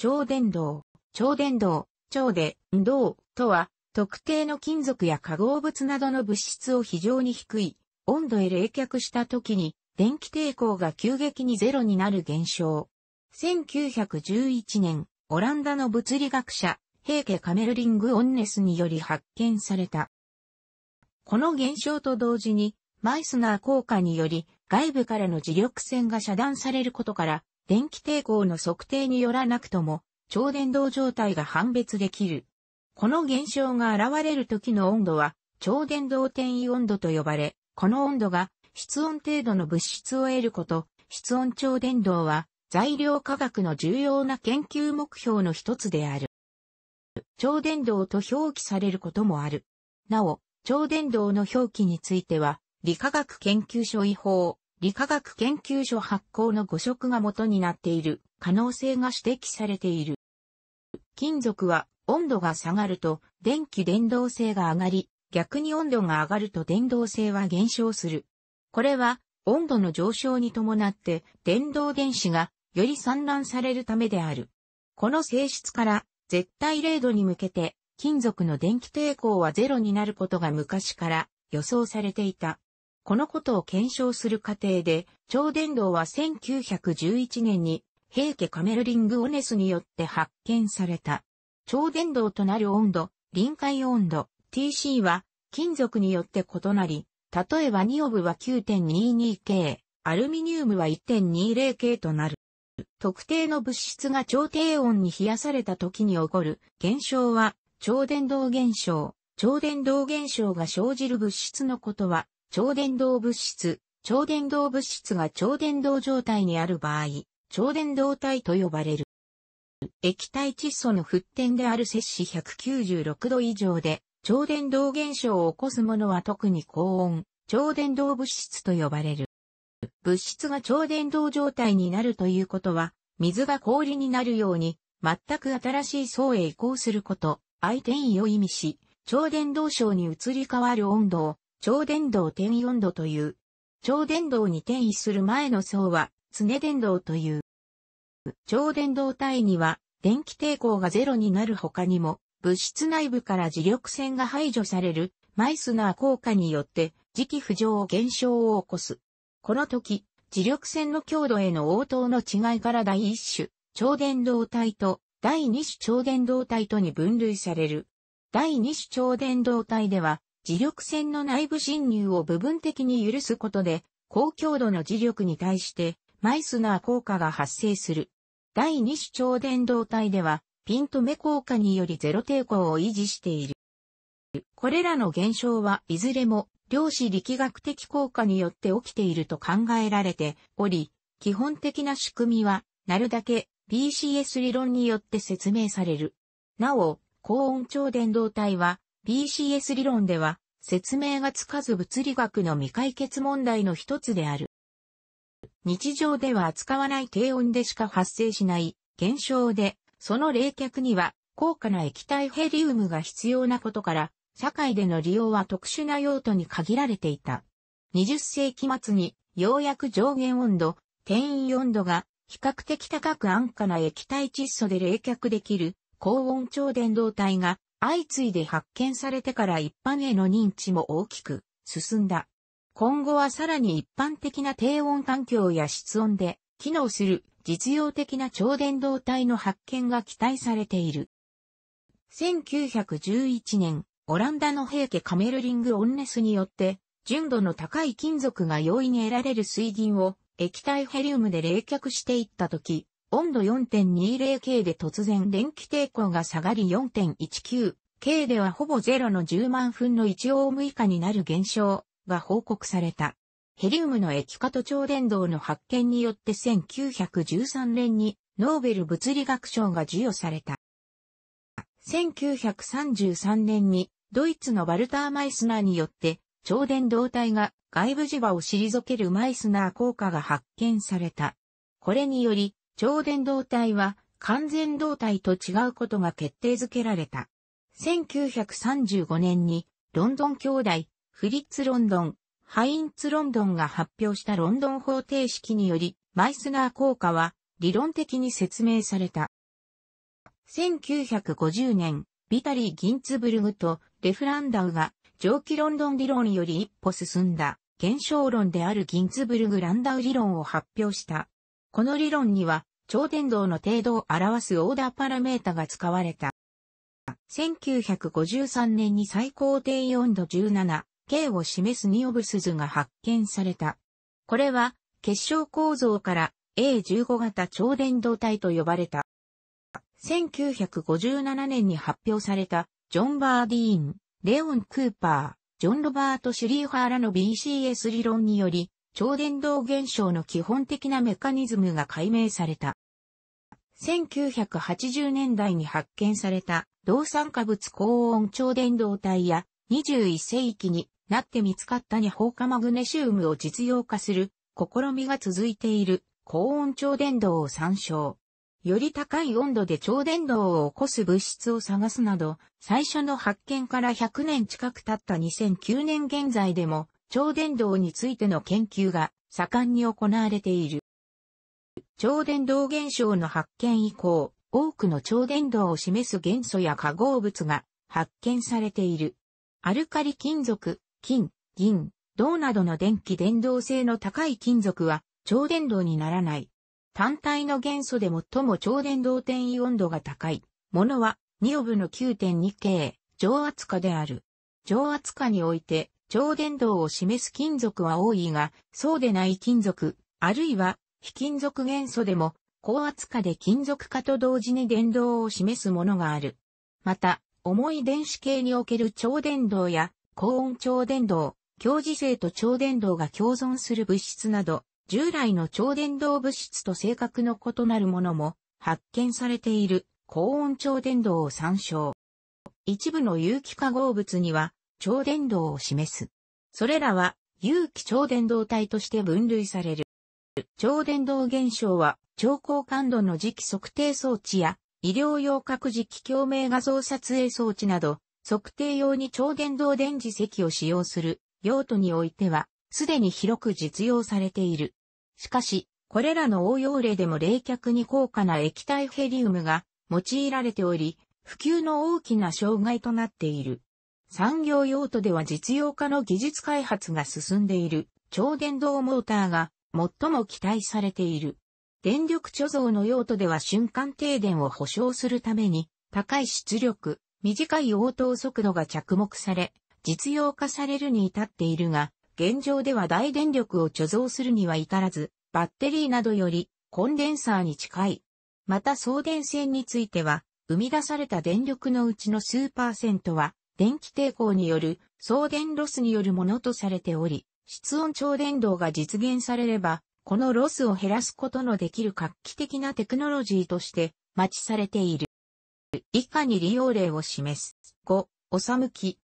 超電導、超電導、超で、運動とは、特定の金属や化合物などの物質を非常に低い温度へ冷却した時に電気抵抗が急激にゼロになる現象。1911年、オランダの物理学者、ヘーケ・カメルリング・オンネスにより発見された。この現象と同時に、マイスナー効果により、外部からの磁力線が遮断されることから、電気抵抗の測定によらなくとも、超電導状態が判別できる。この現象が現れる時の温度は、超電導転移温度と呼ばれ、この温度が室温程度の物質を得ること、室温超電導は、材料科学の重要な研究目標の一つである。超電導と表記されることもある。なお、超電導の表記については、理化学研究所違法、理化学研究所発行の誤植が元になっている可能性が指摘されている。金属は温度が下がると電気伝導性が上がり、逆に温度が上がると伝導性は減少する。これは温度の上昇に伴って電動電子がより散乱されるためである。この性質から絶対0度に向けて金属の電気抵抗はゼロになることが昔から予想されていた。このことを検証する過程で、超伝導は1911年に、平家カメルリングオネスによって発見された。超伝導となる温度、臨界温度、TC は、金属によって異なり、例えばニオブは 9.22K、アルミニウムは 1.20K となる。特定の物質が超低温に冷やされた時に起こる現象は超伝導現象。超伝導現象が生じる物質のことは超伝導物質、超伝導物質が超伝導状態にある場合、超伝導体と呼ばれる。液体窒素の沸点である摂氏196度以上で、超伝導現象を起こすものは特に高温、超伝導物質と呼ばれる。物質が超伝導状態になるということは、水が氷になるように、全く新しい層へ移行すること、相転移を意味し、超伝導症に移り変わる温度を超伝導点4度という。超伝導に転移する前の層は、常伝導という。超伝導体には、電気抵抗がゼロになる他にも、物質内部から磁力線が排除される、マイスナー効果によって、磁気浮上現象を起こす。この時、磁力線の強度への応答の違いから第一種、超伝導体と、第二種超伝導体とに分類される。第二種超伝導体では、磁力線の内部侵入を部分的に許すことで、高強度の磁力に対して、マイスナー効果が発生する。第二種超電導体では、ピント目効果によりゼロ抵抗を維持している。これらの現象はいずれも量子力学的効果によって起きていると考えられており、基本的な仕組みは、なるだけ PCS 理論によって説明される。なお、高温超電導体は、PCS 理論では、説明がつかず物理学の未解決問題の一つである。日常では扱わない低温でしか発生しない現象で、その冷却には高価な液体ヘリウムが必要なことから、社会での利用は特殊な用途に限られていた。20世紀末にようやく上限温度、定員温度が比較的高く安価な液体窒素で冷却できる高温超伝導体が相次いで発見されてから一般への認知も大きく進んだ。今後はさらに一般的な低温環境や室温で機能する実用的な超電導体の発見が期待されている。1911年、オランダの平家カメルリング・オンネスによって、純度の高い金属が容易に得られる水銀を液体ヘリウムで冷却していった時、温度 4.20K で突然電気抵抗が下がり 4.19K ではほぼゼロの10万分の1オーム以下になる現象が報告された。ヘリウムの液化と超伝導の発見によって1913年にノーベル物理学賞が授与された。1933年にドイツのバルター・マイスナーによって超伝導体が外部磁場を退けるマイスナー効果が発見された。これにより超伝導体は完全導体と違うことが決定づけられた。1935年にロンドン兄弟、フリッツ・ロンドン、ハインツ・ロンドンが発表したロンドン方程式により、マイスナー効果は理論的に説明された。1950年、ビタリー・ギンツブルグとレフランダウが蒸気ロンドン理論より一歩進んだ現象論であるギンツブルグ・ランダウ理論を発表した。この理論には、超伝導の程度を表すオーダーパラメータが使われた。1953年に最高低温度 17K を示すニオブスズが発見された。これは結晶構造から A15 型超伝導体と呼ばれた。1957年に発表されたジョン・バーディーン、レオン・クーパー、ジョン・ロバート・シュリーファーらの BCS 理論により、超伝導現象の基本的なメカニズムが解明された。1980年代に発見された動酸化物高温超伝導体や21世紀になって見つかった二放化マグネシウムを実用化する試みが続いている高温超伝導を参照。より高い温度で超伝導を起こす物質を探すなど、最初の発見から100年近く経った2009年現在でも、超伝導についての研究が盛んに行われている。超伝導現象の発見以降、多くの超伝導を示す元素や化合物が発見されている。アルカリ金属、金、銀、銅などの電気伝導性の高い金属は超伝導にならない。単体の元素で最も超伝導転移温度が高いものは2オブの 9.2K 上圧化である。上圧化において超伝導を示す金属は多いが、そうでない金属、あるいは非金属元素でも、高圧化で金属化と同時に電動を示すものがある。また、重い電子系における超電導や高温超電導、強磁性と超電導が共存する物質など、従来の超電導物質と性格の異なるものも発見されている高温超電導を参照。一部の有機化合物には超伝導を示す。それらは有機超伝導体として分類される。超伝導現象は超高感度の磁気測定装置や医療用各磁気共鳴画像撮影装置など測定用に超伝導電磁石を使用する用途においてはすでに広く実用されている。しかし、これらの応用例でも冷却に高価な液体ヘリウムが用いられており、普及の大きな障害となっている。産業用途では実用化の技術開発が進んでいる超電動モーターが最も期待されている。電力貯蔵の用途では瞬間停電を保証するために高い出力、短い応答速度が着目され、実用化されるに至っているが、現状では大電力を貯蔵するには至らず、バッテリーなどよりコンデンサーに近い。また送電線については、生み出された電力のうちの数パーセントは電気抵抗による送電ロスによるものとされており、室温超電導が実現されれば、このロスを減らすことのできる画期的なテクノロジーとして待ちされている。以下に利用例を示す。5、おさむき。